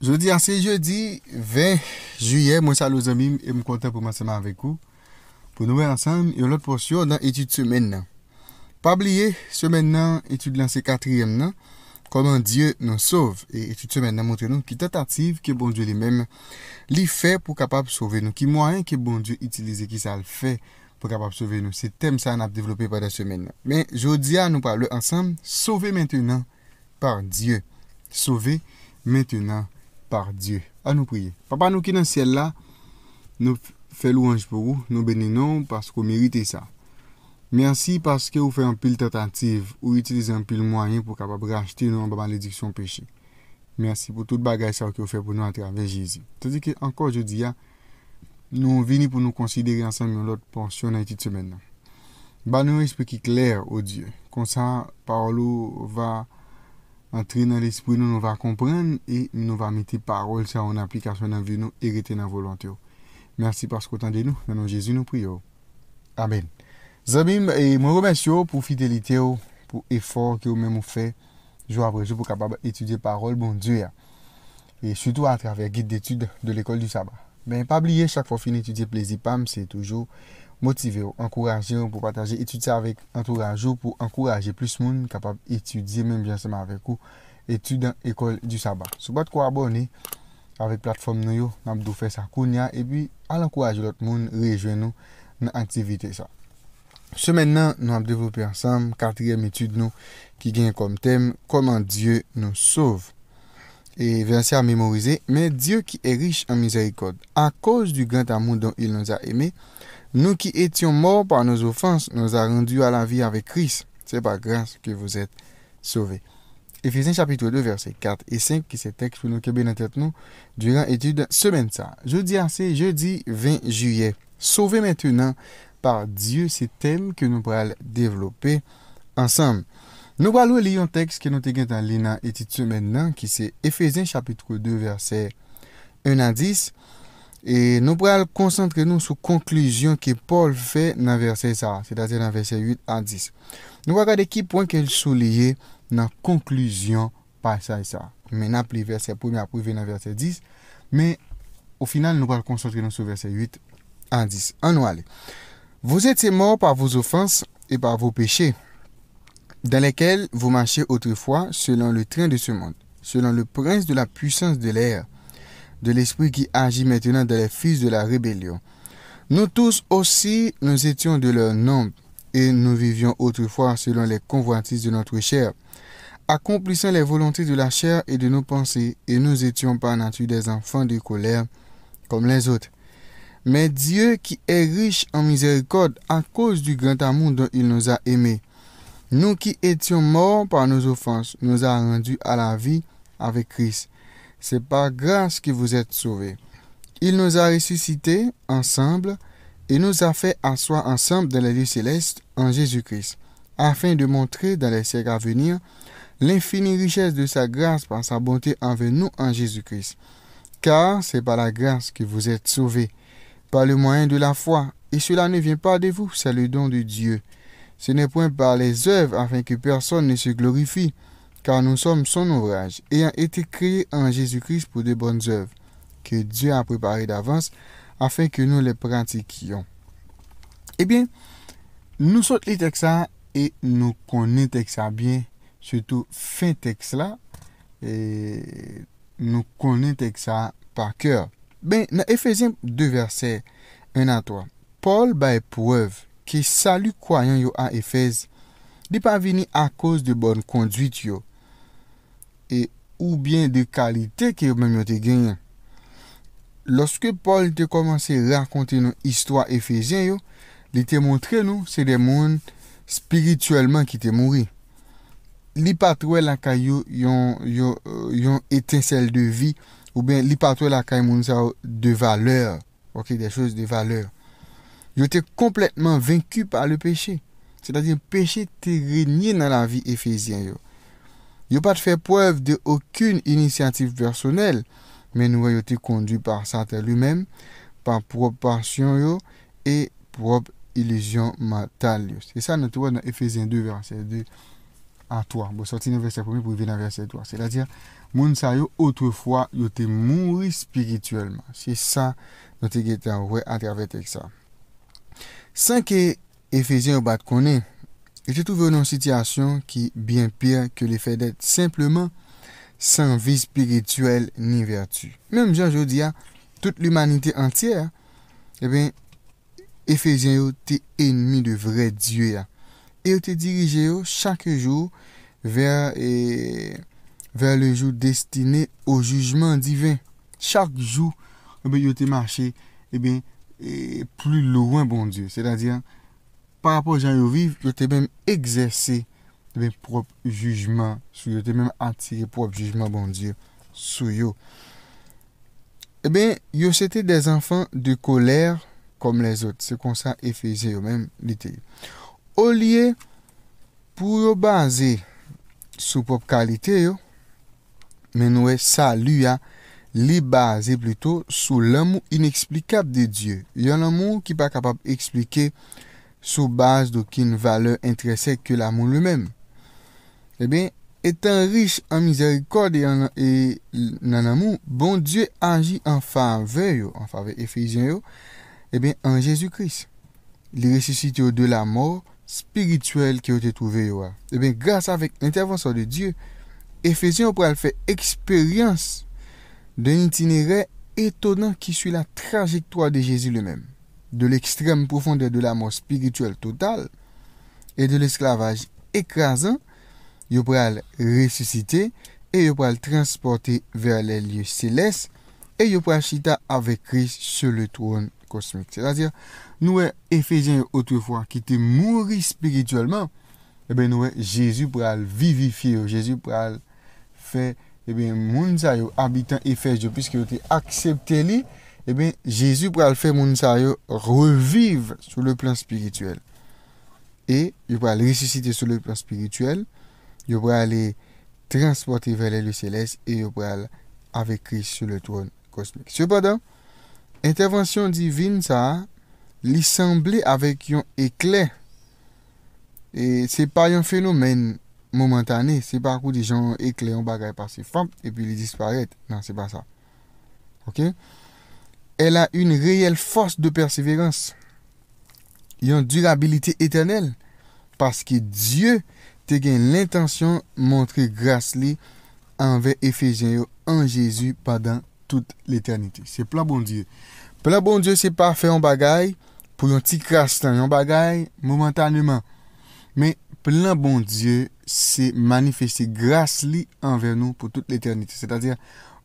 Jodi anse jodi, 20 juyè, mwen sal o zami, mwen konten pou mwen seman avèk ou. Pou nou mwen ansan, yon lot porsyon nan etude semen nan. Pabliye, semen nan, etude lanse katriyem nan, koman diyo nou sov, etude semen nan, montre nou ki tatative ki bon diyo li mèm li fè pou kapap sove nou, ki mwen ki bon diyo itilize ki sal fè pou kapap sove nou. Se tem sa nan ap devlopè pa da semen nan. Men jodi an nou pabliye ansan, sove mètenan par diyo. Sove mètenan. par Dieu. À nous prier. Papa, nous qui dans le ciel là, nous faisons louange pour vous, nous bénissons parce vous méritez ça. Merci parce que vous faites un pile tentative vous utilisez un pile moyen pour capable racheter nous en malédiction péché. Merci pour toute bagage que vous faites pour nous à travers Jésus. C'est-à-dire que encore je nous venons pour nous considérer ensemble notre pension portion dans cette semaine. Bah, nous expliquer clair au Dieu. Comme ça, parole va entrer dans l'esprit, nous, nous va comprendre et nous va mettre parole sur en application dans vie nous et de dans volonté. Merci parce que de nous. Dans Jésus, nous prions. Amen. Zabim, et moi, remercie pour fidélité, pour l'effort que vous même fait jour après jour pour capable étudier parole, bon Dieu. Et surtout à travers guide d'études de l'école du sabbat. Mais pas oublier, chaque fois, fini étudier plaisir, pam, c'est toujours Motive ou, ankouraje ou pou pataje etude sa vek ankouraje ou pou ankouraje plus moun kapab etude, menm jansama avek ou etude an ekol du sabak. Soubat kwa abone, avek platform nou yo, nabdou fes akoun ya, epi alankouraje lot moun rejwen nou nan aktivite sa. Semennan nou apdevopi ansam, kateryem etude nou ki genye kom tem, Koman Diyo nou sov, e ven se a memorize, Men Diyo ki e riche an mizerikod, an koz du gant amoun don il nou za eme, Nous qui étions morts par nos offenses, nous a rendus à la vie avec Christ. C'est par grâce que vous êtes sauvés. Ephésiens chapitre 2, versets 4 et 5, qui est c'est texte que nous qui dans tête nous, durant étude semaine ça. Jeudi assez, jeudi 20 juillet. Sauvés maintenant par Dieu, c'est thème que nous allons développer ensemble. Nous allons lire un texte que nous avons dans l'étude semaine, qui c'est Ephésiens chapitre 2, versets 1 à 10. E nou pral koncentre nou sou konklyzyon ki Paul fè nan verset sa. Se dase nan verset 8 an 10. Nou pral gade ki pouan kel sou liye nan konklyzyon pa sa e sa. Men aprive nan verset 10. Men ou final nou pral koncentre nou sou verset 8 an 10. Anou ale. Vos ete mor par vos ofanse e par vos peche. Dan lekel vou manche autrefwa selon le tren de se monde. Selon le prens de la pwysans de l'air. de l'Esprit qui agit maintenant dans les fils de la rébellion. Nous tous aussi, nous étions de leur nombre, et nous vivions autrefois selon les convoitises de notre chair, accomplissant les volontés de la chair et de nos pensées, et nous étions par nature des enfants de colère, comme les autres. Mais Dieu qui est riche en miséricorde à cause du grand amour dont il nous a aimés, nous qui étions morts par nos offenses, nous a rendus à la vie avec Christ. C'est par grâce que vous êtes sauvés. Il nous a ressuscités ensemble et nous a fait asseoir ensemble dans les lieux célestes en Jésus-Christ, afin de montrer dans les siècles à venir l'infinie richesse de sa grâce par sa bonté envers nous en Jésus-Christ. Car c'est par la grâce que vous êtes sauvés, par le moyen de la foi, et cela ne vient pas de vous, c'est le don de Dieu. Ce n'est point par les œuvres afin que personne ne se glorifie, kar nou som son ouvraje, eyan ete kreye an Jezoukris pou de bon zov, ke Diyan aprepare davans, afen ke nou le prantikyon. Ebyen, eh nou sot li teksa, e nou konen teksa byen, sotou fin teks la, e nou konen teksa pa kyor. Ben, nou efèzèm dè versè, ena to, Paul baye pouèv ki salu kwayan yo an efèz, di pa vini akos de bon konduit yo, E ou bien de kalite ki yo men yo te genyen Lorske Paul te komanse lakonte nou istwa Efesien yo Li te montre nou se de moun spirituelman ki te mouri Li patwè la ka yo yon etensel de vi Ou bien li patwè la ka yon moun sa yo de valeur Yo te kompletman venku pa le peche Se da di peche te genyen nan la vi Efesien yo Yo pat fe poev de okun inisiyatif versonel, men nouwe yo te kondu par santa lu mem, par propansyon yo, e prop ilijyon matal yo. Se sa, nou te wad nan Efesien 2 verset 2 a 3. Bo soti nan verset 1, bo ven nan verset 3. Se la dir, moun sa yo outre fwa yo te mounri spirituelman. Se sa, nou te gete an wè atervet ek sa. San ke Efesien yo bat konen, Et trouvé une situation qui est bien pire que le fait d'être simplement sans vie spirituelle ni vertu. Même Jean à toute l'humanité entière, eh bien, Ephésiens étaient ennemis de vrai Dieu. Et étaient dirigés chaque jour vers, eh, vers le jour destiné au jugement divin. Chaque jour, vous eh bien, eh ils plus loin, bon Dieu. C'est-à-dire, Par rapport jan yo viv, yo te bem exerse de bem prop jujman sou yo te bem atire prop jujman bon diyo sou yo. E ben, yo sete de zanfan de koler kom les ot. Se kon sa e feze yo men lite yo. O liye pou yo baze sou prop kalite yo men nou e salu ya li baze plito sou l'amou ineksplikab de diyo. Yon l'amou ki pa kapab eksplike yo sous base d'aucune valeur intrinsèque que l'amour lui-même. Eh bien, étant riche en miséricorde et en, amour, bon Dieu agit en faveur, en faveur Éphésiens, eh bien, en Jésus-Christ. Il ressuscite de la mort spirituelle qui a été trouvée. Eh bien, grâce à l'intervention de Dieu, Éphésiens pourra faire expérience d'un itinéraire étonnant qui suit la trajectoire de Jésus lui-même de l'extrême profondeur de la mort spirituelle totale et de l'esclavage écrasant, yo pral ressusciter et yo pral transporter vers les lieux célestes et yo pral chita avec Christ sur le trône cosmique. C'est-à-dire, nous, Ephésiens eh, autrefois, qui étaient morts spirituellement, eh bien, nous, eh, Jésus pral vivifier, Jésus pral faire, eh bien, moun sa yo habitant Ephésiens, puisque yo eh bien, Jésus pourra le faire mon revivre sur le plan spirituel. Et il pourra le ressusciter sur le plan spirituel. Il pourra aller transporter vers les lieux célestes et il pourra avec Christ sur le trône cosmique. Cependant, intervention divine ça lui semblait avec un éclair. Et ce n'est pas un phénomène momentané, Ce n'est pas coup des gens éclairent un bagaille par ses femmes et puis ils disparaissent. Non, n'est pas ça. OK elle a une réelle force de persévérance. et une durabilité éternelle parce que Dieu te l'intention de montrer grâce envers Éphésiens en Jésus pendant toute l'éternité. C'est plein bon Dieu. Plein bon Dieu, c'est pas faire un bagaille pour un petit crasse un bagaille momentanément. Mais plein bon Dieu, c'est manifesté grâce envers nous pour toute l'éternité. C'est-à-dire,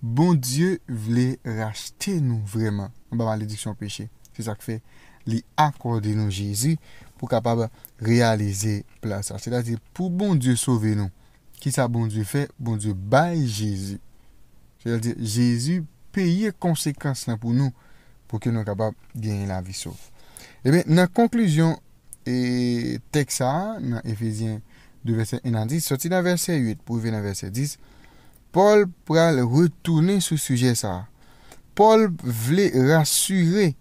Bon Diyo vle rachete nou vreman. An ba malediksyon peche. Se sak fe li akorde nou Jezi pou kapab realize plasa. Se lade pou Bon Diyo sove nou. Ki sa Bon Diyo fe, Bon Diyo baye Jezi. Se lade Jezi peye konsekans nan pou nou pou ke nou kapab genye la vi sou. Ebe nan konklyon e teksa nan Efesien 2 versen 1 an 10, soti nan versen 8 pou ven nan versen 10, Paul pral retoune sou suje sa. Paul vle rassure.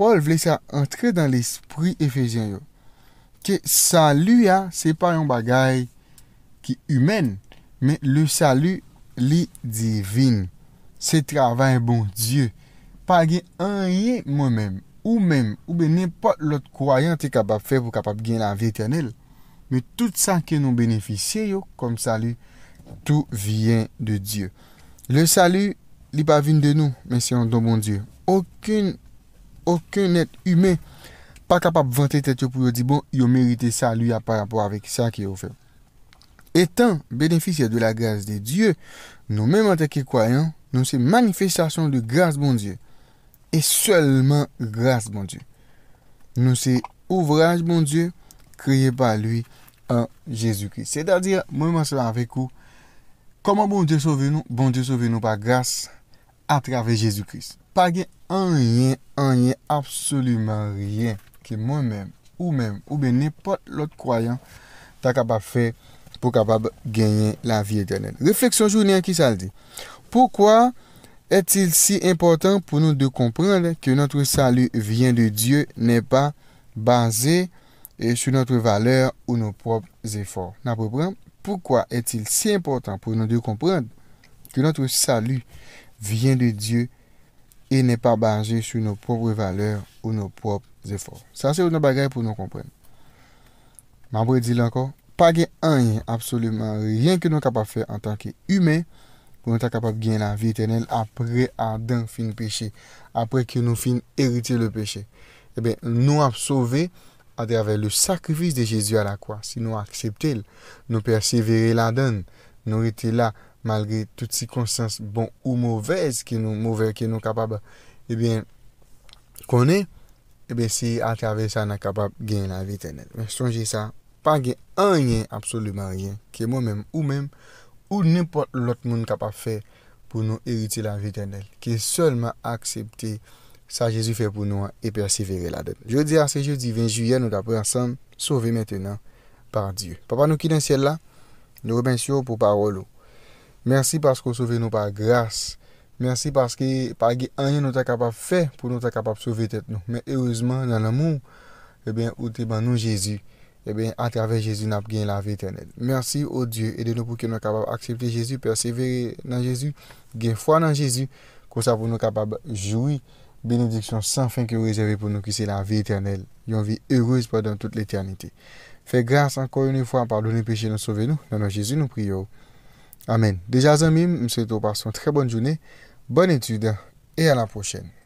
Paul vle sa entre dan l'esprit efesyen yo. Ke salu ya, se pa yon bagay ki yomen. Men le salu li divin. Se travay bon die. Pa gen anye mwen men. Ou men. Ou be nen pot lot kwayan te kabab fev ou kabab gen la vie etenel. Men tout sa ke nou beneficye yo kom salu. tout vient de Dieu. Le salut, il pas venu de nous, mais c'est un don bon Dieu. Aucun, aucun être humain pas capable de vanter tête pour dire bon, il mérité salut par rapport avec ça qu'il a fait. Étant bénéficiaire de la grâce de Dieu, nous même en tant que croyants, nous sommes manifestation de grâce bon Dieu. Et seulement grâce bon Dieu. Nous sommes ouvrage bon Dieu créé par lui en Jésus-Christ. C'est-à-dire, moi, je suis avec vous, Koman bon Diyo sauve nou? Bon Diyo sauve nou pa grase atrave Jezoukris. Pa gen an yen, an yen, absolouman ryen, ki mwen men, ou men, ou ben ne pot lot kwayan ta kapap fe pou kapap genyen la vie etenel. Refleksyon jounen ki sa ldi? Poukwa etil si important pou nou de komprende ke notre salu vyen de Diyo ne pa baze sou notre valeur ou nou prop zifor? Na pou prembe? Pourquoi est-il si important pour nous de comprendre que notre salut vient de Dieu et n'est pas basé sur nos propres valeurs ou nos propres efforts? Ça, c'est une bagarre pour nous comprendre. Mabre dit encore, pas rien, absolument rien que nous sommes capables de faire en tant qu'humains pour nous être capables de gagner la vie éternelle après Adam fin péché, après que nous fin hérité le péché. Eh bien, nous avons sauvé Atrave le sakrifis de Jezu a la kwa. Si nou akseptil. Nou persevere la den. Nou iti la malgre tout si konsens bon ou mouvez. Ki nou mouvez. Ki nou kapab. Ebyen. Eh Kone. Ebyen eh si atrave sa nan kapab gen la vit en el. Mwen sonje sa. Pa gen anyen. Absolumen rien. Ki moun men ou men. Ou nipot lot moun kapab fe. Pou nou iriti la vit en el. Ki solman aksepti. ça Jésus fait pour nous et persévérer là-dedans. Jeudi, ce jeudi 20 juillet, nous d'après ensemble, sauvés maintenant par Dieu. Papa, nous qui dans le ciel là, nous remercions pour parole. Merci parce que vous sauvez nous par grâce. Merci parce que par rien nous capable de faire pour nous capable de sauver tête nous. Mais heureusement, dans l'amour, et eh bien, où ben nous Jésus. et eh bien, à travers Jésus, nous avons la vie éternelle. Merci au Dieu, aidez-nous pour que nous soyons capables d'accepter Jésus, persévérer dans Jésus, gagner foi dans Jésus, pour nous capables de jouir bénédiction sans fin que vous réservée pour nous, qui c'est la vie éternelle. Une vie heureuse pendant toute l'éternité. Fais grâce encore une fois, pardonnez péché, nous sauver nous. Dans Jésus, nous prions. Amen. Déjà, amis, je vous souhaite une très bonne journée, bonne étude et à la prochaine.